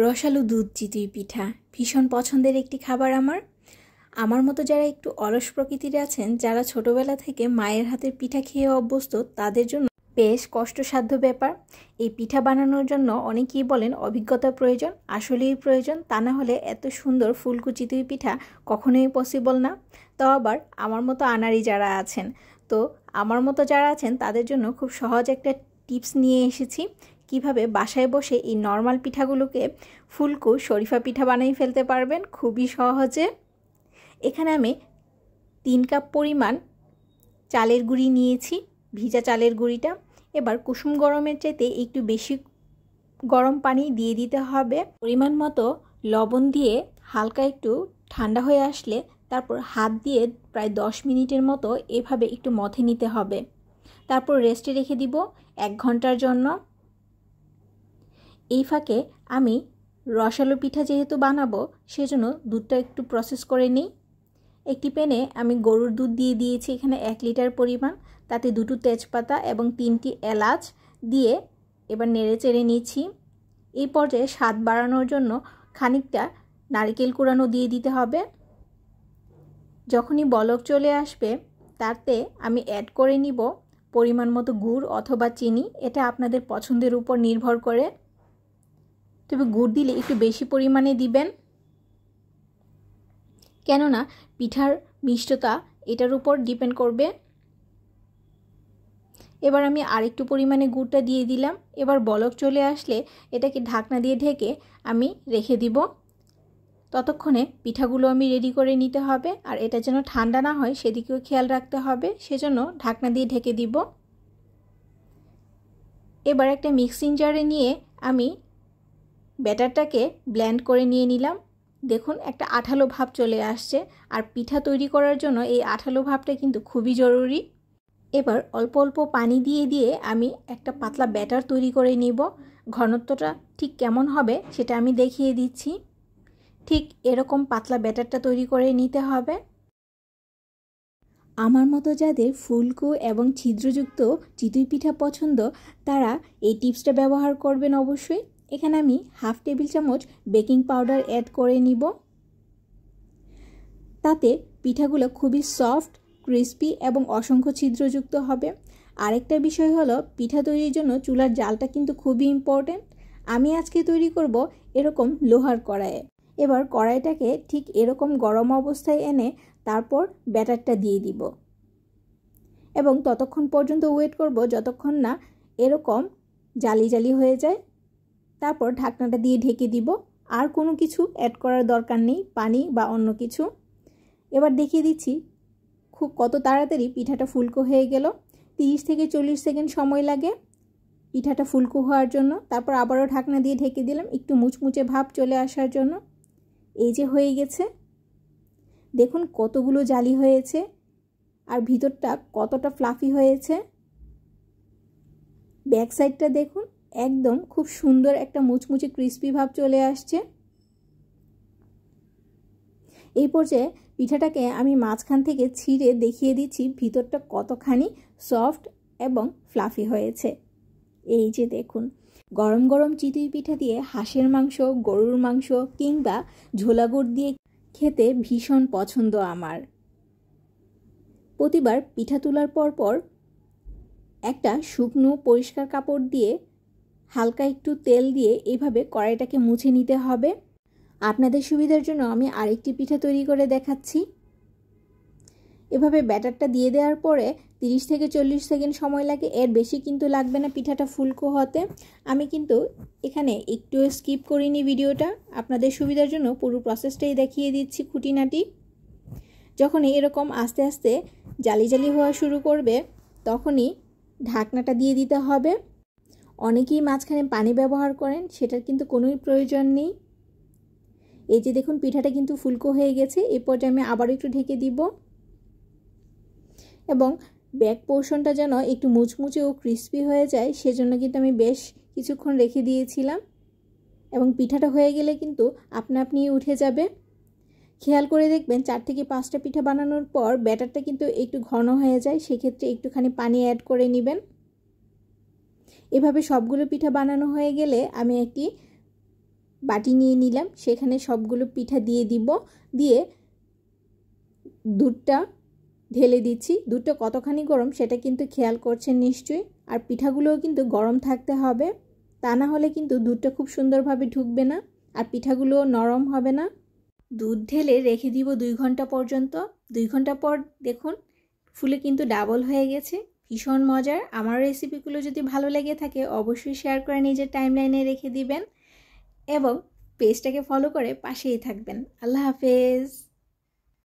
রসালো দুধ চিতুই পিঠা ভীষণ পছন্দের একটি খাবার আমার আমার মতো যারা একটু অলস প্রকৃতির আছেন যারা ছোটবেলা থেকে মায়ের হাতের পিঠা খেয়ে অভ্যস্ত তাদের জন্য বেশ কষ্টসাধ্য ব্যাপার এই পিঠা বানানোর জন্য অনেকেই বলেন অভিজ্ঞতা প্রয়োজন আসলেই প্রয়োজন তা না হলে এত সুন্দর ফুলকুচিতুই পিঠা কখনোই পসিবল না তো আবার আমার মতো আনারি যারা আছেন তো আমার মতো যারা আছেন তাদের জন্য খুব সহজ একটা টিপস নিয়ে এসেছি কিভাবে বাসায় বসে এই নর্মাল পিঠাগুলোকে ফুলকু শরীফা পিঠা বানিয়ে ফেলতে পারবেন খুবই সহজে এখানে আমি তিন কাপ পরিমাণ চালের গুঁড়ি নিয়েছি ভিজা চালের গুঁড়িটা এবার কুসুম গরমের চাইতে একটু বেশি গরম পানি দিয়ে দিতে হবে পরিমাণ মতো লবণ দিয়ে হালকা একটু ঠান্ডা হয়ে আসলে তারপর হাত দিয়ে প্রায় দশ মিনিটের মতো এভাবে একটু মথে নিতে হবে তারপর রেস্টে রেখে দিব এক ঘন্টার জন্য এই ফাঁকে আমি রসালো পিঠা যেহেতু বানাবো সেজন্য দুধটা একটু প্রসেস করে নিই একটি প্যানে আমি গরুর দুধ দিয়ে দিয়েছি এখানে এক লিটার পরিমাণ তাতে দুটো তেজপাতা এবং তিনটি এলাচ দিয়ে এবার নেড়ে চেড়ে নিচ্ছি এই পর্যায়ে স্বাদ বাড়ানোর জন্য খানিকটা নারকেল কুড়ানো দিয়ে দিতে হবে যখনই বলক চলে আসবে তাতে আমি অ্যাড করে নিব পরিমাণ মতো গুড় অথবা চিনি এটা আপনাদের পছন্দের উপর নির্ভর করে তবে গুড় দিলে একটু বেশি পরিমাণে দিবেন কেননা পিঠার মিষ্টতা এটার উপর ডিপেন্ড করবে এবার আমি আরেকটু পরিমাণে গুড়টা দিয়ে দিলাম এবার বলক চলে আসলে এটাকে ঢাকনা দিয়ে ঢেকে আমি রেখে দিব ততক্ষণে পিঠাগুলো আমি রেডি করে নিতে হবে আর এটা যেন ঠান্ডা না হয় সেদিকেও খেয়াল রাখতে হবে সেজন্য ঢাকনা দিয়ে ঢেকে দিব এবার একটা মিক্সিং জারে নিয়ে আমি ব্যাটারটাকে ব্ল্যান্ড করে নিয়ে নিলাম দেখুন একটা আঠালো ভাব চলে আসছে আর পিঠা তৈরি করার জন্য এই আঠালো ভাবটা কিন্তু খুবই জরুরি এবার অল্প অল্প পানি দিয়ে দিয়ে আমি একটা পাতলা ব্যাটার তৈরি করে নিব ঘনত্বটা ঠিক কেমন হবে সেটা আমি দেখিয়ে দিচ্ছি ঠিক এরকম পাতলা ব্যাটারটা তৈরি করে নিতে হবে আমার মতো যাদের ফুলকো এবং ছিদ্রযুক্ত চিতই পিঠা পছন্দ তারা এই টিপসটা ব্যবহার করবেন অবশ্যই এখানে আমি হাফ টেবিল চামচ বেকিং পাউডার অ্যাড করে নিব তাতে পিঠাগুলো খুবই সফট ক্রিস্পি এবং অসংখ্য ছিদ্রযুক্ত হবে আরেকটা বিষয় হলো পিঠা তৈরির জন্য চুলার জালটা কিন্তু খুবই ইম্পর্ট্যান্ট আমি আজকে তৈরি করব এরকম লোহার কড়াইয়ে এবার কড়াইটাকে ঠিক এরকম গরম অবস্থায় এনে তারপর ব্যাটারটা দিয়ে দিব এবং ততক্ষণ পর্যন্ত ওয়েট করব যতক্ষণ না এরকম জালি জালি হয়ে যায় তারপর ঢাকনাটা দিয়ে ঢেকে দিব আর কোনো কিছু অ্যাড করার দরকার নেই পানি বা অন্য কিছু এবার দেখিয়ে দিচ্ছি খুব কত তাড়াতাড়ি পিঠাটা ফুলকো হয়ে গেল তিরিশ থেকে চল্লিশ সেকেন্ড সময় লাগে পিঠাটা ফুলকো হওয়ার জন্য তারপর আবারও ঢাকনা দিয়ে ঢেকে দিলাম একটু মুচমুচে ভাব চলে আসার জন্য এই যে হয়ে গেছে দেখুন কতগুলো জালি হয়েছে আর ভিতরটা কতটা ফ্লাফি হয়েছে ব্যাক সাইডটা দেখুন একদম খুব সুন্দর একটা মুচমুচে ক্রিস্পি ভাব চলে আসছে এই পর্যায়ে পিঠাটাকে আমি মাঝখান থেকে ছিঁড়ে দেখিয়ে দিচ্ছি ভিতরটা কতখানি সফট এবং ফ্লাফি হয়েছে এই যে দেখুন গরম গরম চিতুই পিঠা দিয়ে হাঁসের মাংস গরুর মাংস কিংবা ঝোলাগুড় দিয়ে খেতে ভীষণ পছন্দ আমার প্রতিবার পিঠা তোলার পর পর একটা শুকনো পরিষ্কার কাপড় দিয়ে হালকা একটু তেল দিয়ে এভাবে কড়াইটাকে মুছে নিতে হবে আপনাদের সুবিধার জন্য আমি আরেকটি পিঠা তৈরি করে দেখাচ্ছি এভাবে ব্যাটারটা দিয়ে দেওয়ার পরে 30 থেকে চল্লিশ সেকেন্ড সময় লাগে এর বেশি কিন্তু লাগবে না পিঠাটা ফুলকো হতে আমি কিন্তু এখানে একটু স্কিপ করিনি ভিডিওটা আপনাদের সুবিধার জন্য পুরো প্রসেসটাই দেখিয়ে দিচ্ছি খুঁটিনাটি যখনই এরকম আস্তে আস্তে জালি জালি হওয়া শুরু করবে তখনই ঢাকনাটা দিয়ে দিতে হবে অনেকেই মাঝখানে পানি ব্যবহার করেন সেটার কিন্তু কোনোই প্রয়োজন নেই এই যে দেখুন পিঠাটা কিন্তু ফুলকো হয়ে গেছে এই পর্যায়ে আমি আবার একটু ঢেকে দিব এবং ব্যাক পোর্শনটা যেন একটু মুচমুচে ও ক্রিস্পি হয়ে যায় সেজন্য কিন্তু আমি বেশ কিছুক্ষণ রেখে দিয়েছিলাম এবং পিঠাটা হয়ে গেলে কিন্তু আপনা আপনি উঠে যাবে খেয়াল করে দেখবেন চার থেকে পাঁচটা পিঠা বানানোর পর ব্যাটারটা কিন্তু একটু ঘন হয়ে যায় সেক্ষেত্রে একটুখানি পানি অ্যাড করে নেবেন এভাবে সবগুলো পিঠা বানানো হয়ে গেলে আমি একটি বাটি নিয়ে নিলাম সেখানে সবগুলো পিঠা দিয়ে দিব দিয়ে দুধটা ঢেলে দিচ্ছি দুধটা কতখানি গরম সেটা কিন্তু খেয়াল করছেন নিশ্চয়ই আর পিঠাগুলোও কিন্তু গরম থাকতে হবে তা না হলে কিন্তু দুধটা খুব সুন্দরভাবে ঢুকবে না আর পিঠাগুলোও নরম হবে না দুধ ঢেলে রেখে দিব দুই ঘন্টা পর্যন্ত দুই ঘন্টা পর দেখুন ফুলে কিন্তু ডাবল হয়ে গেছে ভীষণ মজার আমার রেসিপিগুলো যদি ভালো লেগে থাকে অবশ্যই শেয়ার করে নিজের টাইমলাইনে রেখে দিবেন এবং পেজটাকে ফলো করে পাশেই থাকবেন আল্লাহ হাফেজ